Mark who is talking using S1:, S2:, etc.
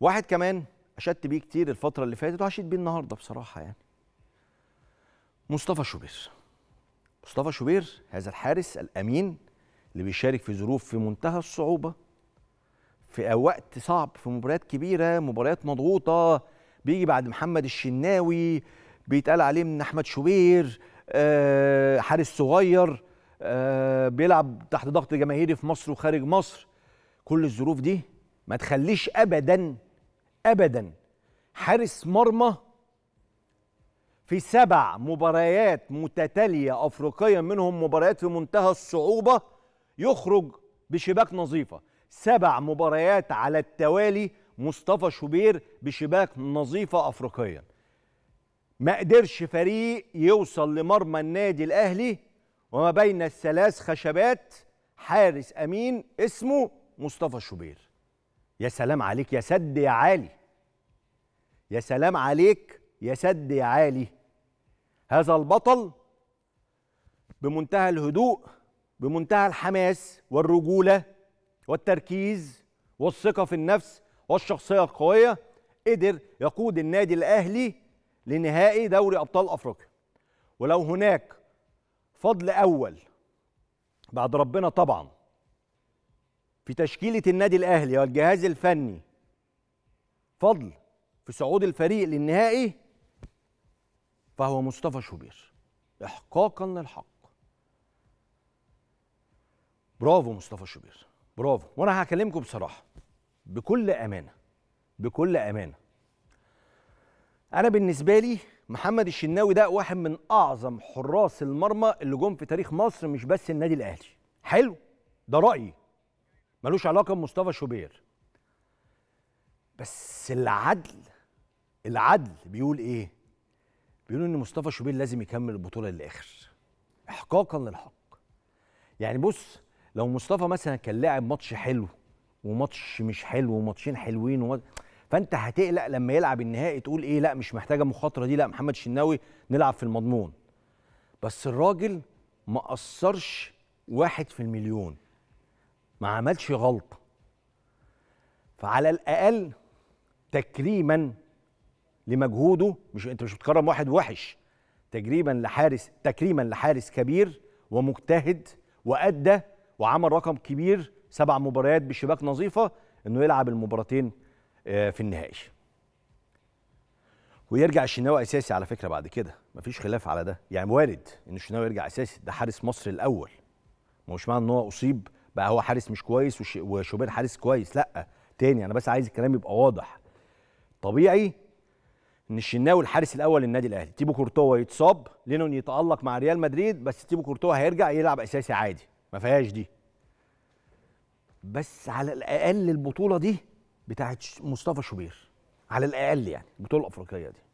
S1: واحد كمان اشدت بيه كتير الفتره اللي فاتت وهشيد بيه النهارده بصراحه يعني مصطفى شوبير مصطفى شوبير هذا الحارس الامين اللي بيشارك في ظروف في منتهى الصعوبه في وقت صعب في مباريات كبيره مباريات مضغوطه بيجي بعد محمد الشناوي بيتقال عليه من احمد شوبير آه حارس صغير آه بيلعب تحت ضغط جماهيري في مصر وخارج مصر كل الظروف دي ما تخليش ابدا أبدا حارس مرمى في سبع مباريات متتالية افريقيا منهم مباريات في منتهى الصعوبة يخرج بشباك نظيفة سبع مباريات على التوالي مصطفى شوبير بشباك نظيفة أفريقيا ما قدرش فريق يوصل لمرمى النادي الأهلي وما بين الثلاث خشبات حارس أمين اسمه مصطفى شوبير يا سلام عليك يا سد يا عالي يا سلام عليك يا سد يا عالي هذا البطل بمنتهى الهدوء بمنتهى الحماس والرجوله والتركيز والثقه في النفس والشخصيه القويه قدر يقود النادي الاهلي لنهائي دوري ابطال افريقيا ولو هناك فضل اول بعد ربنا طبعا في تشكيله النادي الاهلي والجهاز الفني فضل في صعود الفريق للنهائي فهو مصطفى شوبير إحقاقا للحق برافو مصطفى شوبير برافو وأنا هكلمكم بصراحة بكل أمانة بكل أمانة أنا بالنسبة لي محمد الشناوي ده واحد من أعظم حراس المرمى اللي جم في تاريخ مصر مش بس النادي الأهلي حلو ده رأيي ملوش علاقة بمصطفى شوبير بس العدل العدل بيقول ايه بيقول ان مصطفى شوبير لازم يكمل البطوله للاخر احقاقا للحق يعني بص لو مصطفى مثلا كان لاعب ماتش حلو وماتش مش حلو وماتشين حلوين وماتش فانت هتقلق لما يلعب النهائي تقول ايه لا مش محتاجه المخاطره دي لا محمد الشناوي نلعب في المضمون بس الراجل ما قصرش واحد في المليون ما عملش غلطه فعلى الاقل تكريما لمجهوده مش انت مش بتكرم واحد وحش تجريبا لحارس تكريما لحارس كبير ومجتهد وادى وعمل رقم كبير سبع مباريات بشباك نظيفه انه يلعب المباراتين آه، في النهائي ويرجع الشناوي اساسي على فكره بعد كده مفيش خلاف على ده يعني وارد ان الشناوي يرجع اساسي ده حارس مصر الاول ما معنى ان هو اصيب بقى هو حارس مش كويس وشوبير حارس كويس لا تاني انا بس عايز الكلام يبقى واضح طبيعي ان الشناوي الحارس الاول للنادي الاهلي تيبو كورتوا يتصاب لينون يتالق مع ريال مدريد بس تيبو كورتوا هيرجع يلعب اساسي عادي ما فيهاش دي بس على الاقل البطوله دي بتاعت مصطفى شوبير على الاقل يعني البطوله الافريقيه دي